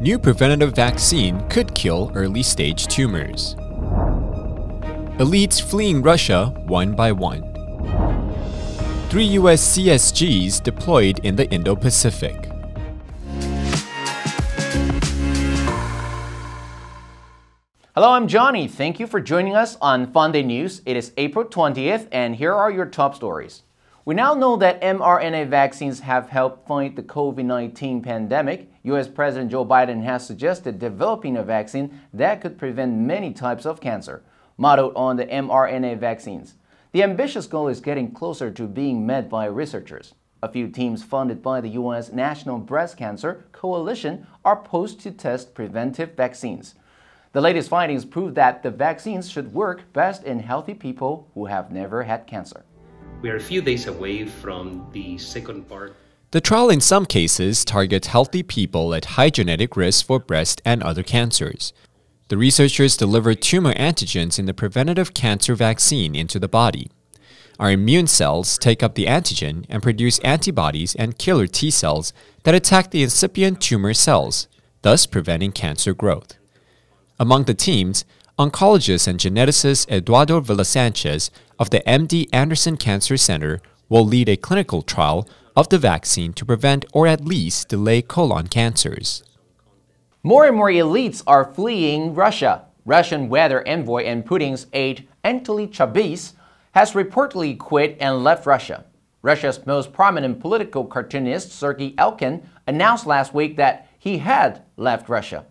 New preventative vaccine could kill early stage tumors. Elites fleeing Russia one by one. Three US CSGs deployed in the Indo-Pacific. Hello, I'm Johnny. Thank you for joining us on Fun News. It is April 20th, and here are your top stories. We now know that mRNA vaccines have helped fight the COVID 19 pandemic. US President Joe Biden has suggested developing a vaccine that could prevent many types of cancer, modeled on the mRNA vaccines. The ambitious goal is getting closer to being met by researchers. A few teams funded by the US National Breast Cancer Coalition are poised to test preventive vaccines. The latest findings prove that the vaccines should work best in healthy people who have never had cancer. We are a few days away from the second part. The trial in some cases targets healthy people at high genetic risk for breast and other cancers. The researchers delivered tumor antigens in the preventative cancer vaccine into the body. Our immune cells take up the antigen and produce antibodies and killer T cells that attack the incipient tumor cells, thus preventing cancer growth. Among the teams, oncologist and geneticist Eduardo Villasanchez of the MD Anderson Cancer Center will lead a clinical trial of the vaccine to prevent or at least delay colon cancers. More and more elites are fleeing Russia. Russian weather envoy and Putin's aide Anatoly Chhabis has reportedly quit and left Russia. Russia's most prominent political cartoonist Sergei Elkin announced last week that he had left Russia.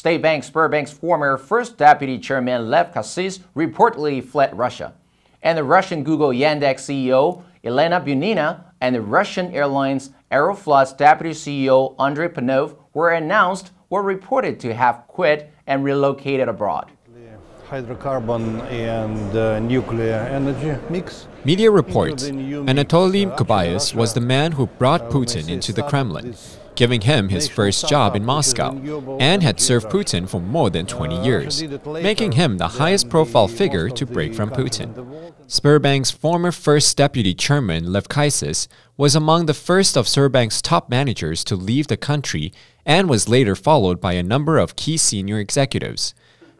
State Bank Sberbank's former first deputy chairman Lev Kassis reportedly fled Russia. And the Russian Google Yandex CEO Elena Bunina and the Russian Airlines Aeroflot's deputy CEO Andrei Panov were announced were reported to have quit and relocated abroad. Hydrocarbon and uh, nuclear energy mix. Media reports Anatoly Kobayas was the man who brought uh, Putin into the Kremlin giving him his first job in Moscow, and had served Putin for more than 20 uh, years, making him the highest profile figure to break from Putin. Sberbank's former first deputy chairman, Lev Kaisis, was among the first of Sberbank's top managers to leave the country and was later followed by a number of key senior executives.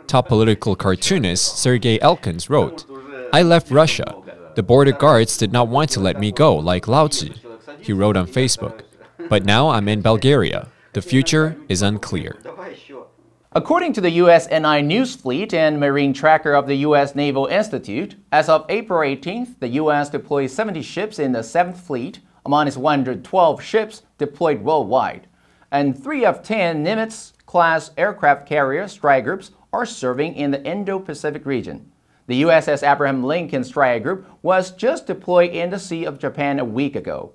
Top political cartoonist Sergei Elkins wrote, I left Russia. The border guards did not want to let me go, like Lao Tzu, he wrote on Facebook. But now I'm in Bulgaria. The future is unclear. According to the U.S. NI News Fleet and Marine Tracker of the U.S. Naval Institute, as of April 18th, the U.S. deployed 70 ships in the 7th Fleet, among its 112 ships deployed worldwide. And three of 10 Nimitz-class aircraft carrier strike groups are serving in the Indo-Pacific region. The USS Abraham Lincoln strike group was just deployed in the Sea of Japan a week ago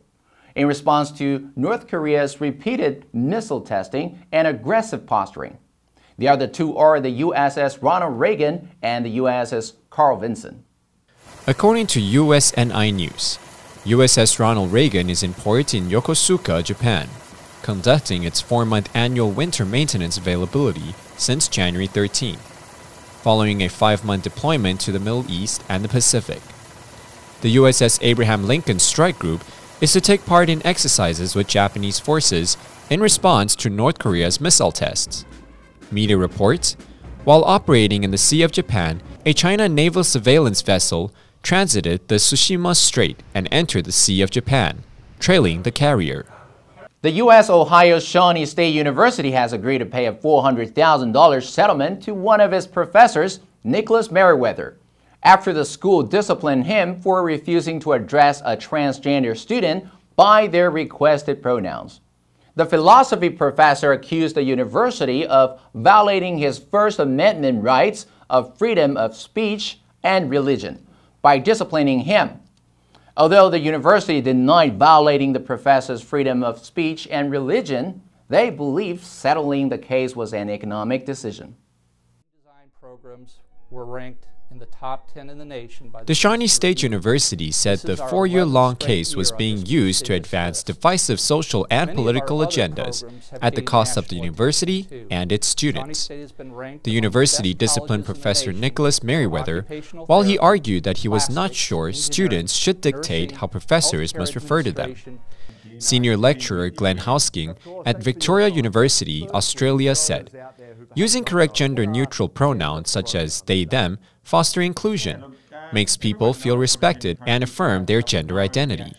in response to North Korea's repeated missile testing and aggressive posturing. The other two are the USS Ronald Reagan and the USS Carl Vinson. According to USNI News, USS Ronald Reagan is in port in Yokosuka, Japan, conducting its four month annual winter maintenance availability since January 13, following a five month deployment to the Middle East and the Pacific. The USS Abraham Lincoln Strike Group is to take part in exercises with Japanese forces in response to North Korea's missile tests. Media reports, while operating in the Sea of Japan, a China naval surveillance vessel transited the Tsushima Strait and entered the Sea of Japan, trailing the carrier. The U.S. Ohio Shawnee State University has agreed to pay a $400,000 settlement to one of its professors, Nicholas Merriweather after the school disciplined him for refusing to address a transgender student by their requested pronouns. The philosophy professor accused the university of violating his First Amendment rights of freedom of speech and religion by disciplining him. Although the university denied violating the professor's freedom of speech and religion, they believed settling the case was an economic decision. Design programs were ranked the Shawnee State University said the four year long case was being used to advance divisive social and political agendas at the cost of the university and its students. The university disciplined Professor Nicholas Merriweather while he argued that he was not sure students should dictate how professors must refer to them. Senior lecturer Glenn Hausking at Victoria University, Australia said, using correct gender neutral pronouns such as they them foster inclusion, makes people feel respected and affirm their gender identity.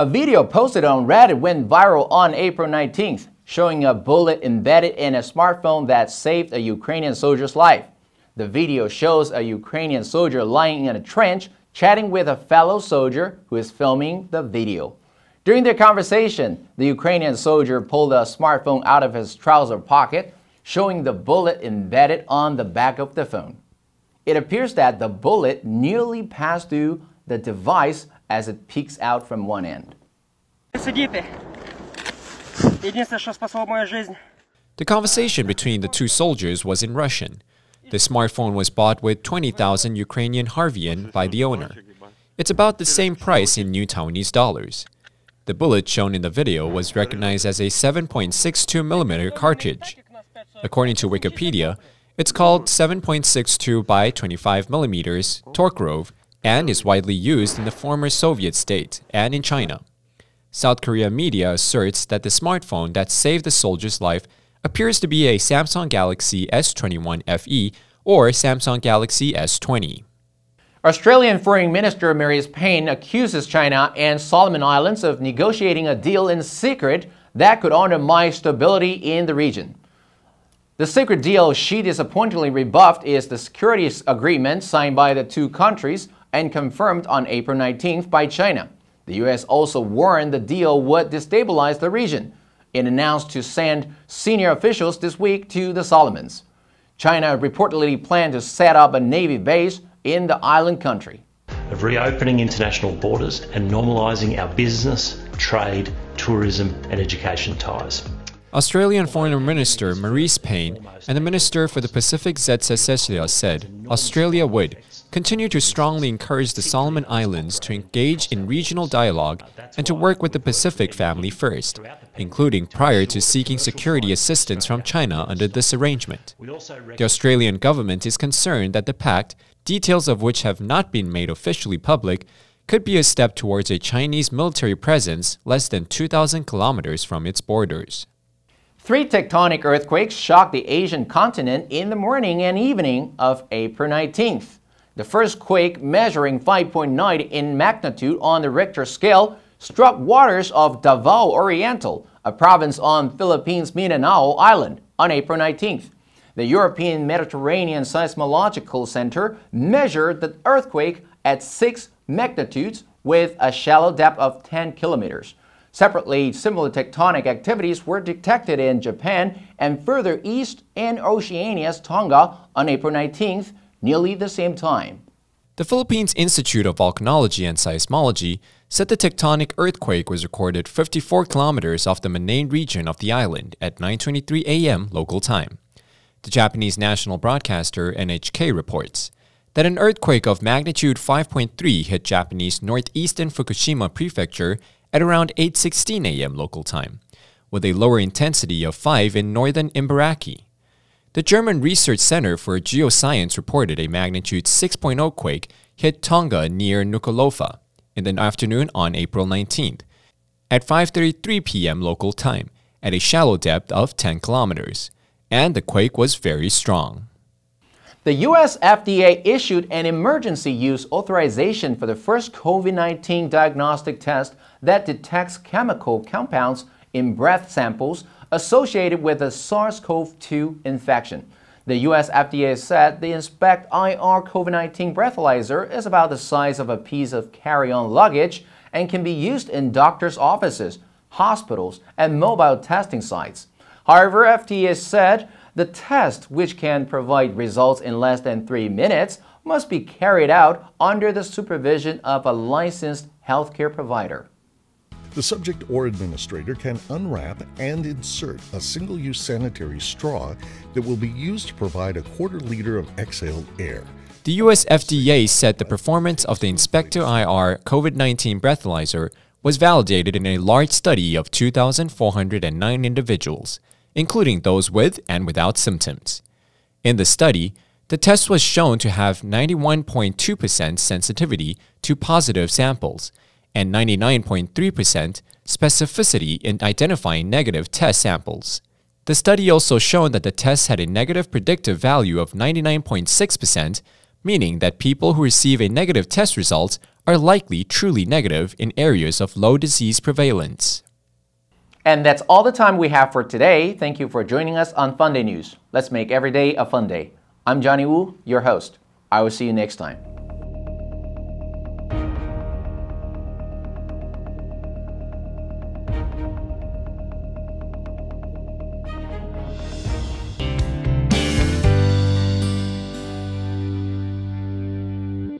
A video posted on Reddit went viral on April 19th, showing a bullet embedded in a smartphone that saved a Ukrainian soldier's life. The video shows a Ukrainian soldier lying in a trench chatting with a fellow soldier who is filming the video. During their conversation, the Ukrainian soldier pulled a smartphone out of his trouser pocket, showing the bullet embedded on the back of the phone. It appears that the bullet nearly passed through the device as it peaks out from one end. The conversation between the two soldiers was in Russian. The smartphone was bought with 20,000 Ukrainian harvian by the owner. It's about the same price in new Taiwanese dollars. The bullet shown in the video was recognized as a 7.62mm cartridge. According to Wikipedia, it's called 7.62 by 25mm Torque Grove and is widely used in the former Soviet state and in China. South Korea media asserts that the smartphone that saved the soldier's life appears to be a Samsung Galaxy S21 FE or Samsung Galaxy S20. Australian Foreign Minister Marise Payne accuses China and Solomon Islands of negotiating a deal in secret that could undermine stability in the region. The secret deal she disappointingly rebuffed is the security agreement signed by the two countries and confirmed on April 19th by China. The U.S. also warned the deal would destabilize the region. It announced to send senior officials this week to the Solomons. China reportedly planned to set up a Navy base in the island country. Of reopening international borders and normalising our business, trade, tourism, and education ties. Australian Foreign Minister Maurice Payne and the Minister for the Pacific Zetsa said Australia would continue to strongly encourage the Solomon Islands to engage in regional dialogue and to work with the Pacific family first, including prior to seeking security assistance from China under this arrangement. The Australian government is concerned that the pact, details of which have not been made officially public, could be a step towards a Chinese military presence less than 2,000 kilometers from its borders. Three tectonic earthquakes shocked the Asian continent in the morning and evening of April 19th. The first quake, measuring 5.9 in magnitude on the Richter scale, struck waters of Davao Oriental, a province on Philippines' Mindanao Island, on April 19th. The European Mediterranean Seismological Center measured the earthquake at 6 magnitudes with a shallow depth of 10 kilometers. Separately, similar tectonic activities were detected in Japan and further east in Oceania's Tonga on April 19th, nearly the same time. The Philippines Institute of Volcanology and Seismology said the tectonic earthquake was recorded 54 kilometers off the Manane region of the island at 9:23 a.m. local time. The Japanese national broadcaster NHK reports that an earthquake of magnitude 5.3 hit Japanese northeastern Fukushima prefecture at around 8:16 a.m. local time, with a lower intensity of 5 in northern Imbaraki. The German Research Center for Geoscience reported a magnitude 6.0 quake hit Tonga near Nuku'alofa in the afternoon on April 19th at 5:33 p.m. local time at a shallow depth of 10 kilometers, and the quake was very strong. The US FDA issued an emergency use authorization for the first COVID 19 diagnostic test that detects chemical compounds in breath samples associated with a SARS CoV 2 infection. The US FDA said the Inspect IR COVID 19 breathalyzer is about the size of a piece of carry on luggage and can be used in doctors' offices, hospitals, and mobile testing sites. However, FDA said the test, which can provide results in less than three minutes, must be carried out under the supervision of a licensed healthcare provider. The subject or administrator can unwrap and insert a single use sanitary straw that will be used to provide a quarter liter of exhaled air. The US FDA said the performance of the Inspector IR COVID 19 breathalyzer was validated in a large study of 2,409 individuals including those with and without symptoms. In the study, the test was shown to have 91.2% sensitivity to positive samples and 99.3% specificity in identifying negative test samples. The study also showed that the test had a negative predictive value of 99.6%, meaning that people who receive a negative test result are likely truly negative in areas of low disease prevalence. And that's all the time we have for today. Thank you for joining us on Fun Day News. Let's make every day a fun day. I'm Johnny Wu, your host. I will see you next time.